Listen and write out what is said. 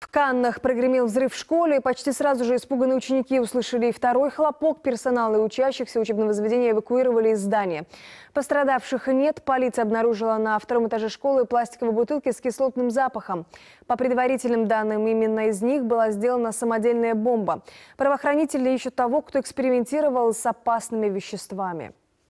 В Каннах прогремел взрыв в школе. Почти сразу же испуганные ученики услышали и второй хлопок. Персонал и учащихся учебного заведения эвакуировали из здания. Пострадавших нет. Полиция обнаружила на втором этаже школы пластиковые бутылки с кислотным запахом. По предварительным данным, именно из них была сделана самодельная бомба. Правоохранители ищут того, кто экспериментировал с опасными веществами.